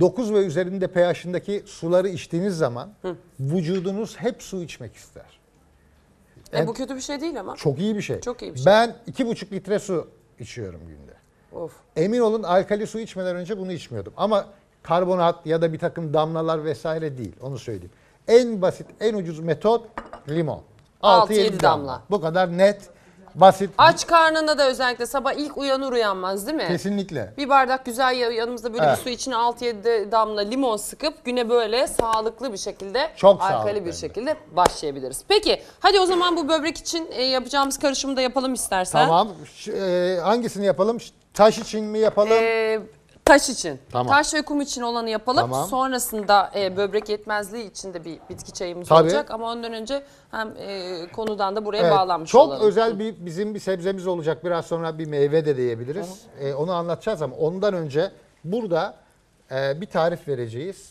9 ve üzerinde pH'indeki suları içtiğiniz zaman Hı. vücudunuz hep su içmek ister. E, yani, bu kötü bir şey değil ama. Çok iyi bir şey. Çok iyi bir şey. Ben 2,5 litre su içiyorum günde. Of. Emin olun alkali su içmeden önce bunu içmiyordum. Ama karbonat ya da bir takım damlalar vesaire değil. Onu söyleyeyim. En basit, en ucuz metot limon. 6-7 damla. damla. Bu kadar net basit. Aç karnına da özellikle sabah ilk uyanır uyanmaz değil mi? Kesinlikle. Bir bardak güzel yanımızda böyle Evet. bir su içine 6-7 damla limon sıkıp güne böyle sağlıklı bir şekilde Çok alkali sağlıklı bir şekilde başlayabiliriz. Peki hadi o zaman bu böbrek için e, yapacağımız karışımı da yapalım istersen. Tamam. Ş- e, hangisini yapalım? Taş için mi yapalım? E, Taş için. Tamam. Taş ve kum için olanı yapalım. Tamam. Sonrasında e, böbrek yetmezliği için de bir bitki çayımız Tabii. olacak. Ama ondan önce hem e, konudan da buraya evet. bağlanmış Çok olalım. Çok özel bir bizim bir sebzemiz olacak. Biraz sonra bir meyve de diyebiliriz. Tamam. E, onu anlatacağız ama ondan önce burada e, bir tarif vereceğiz.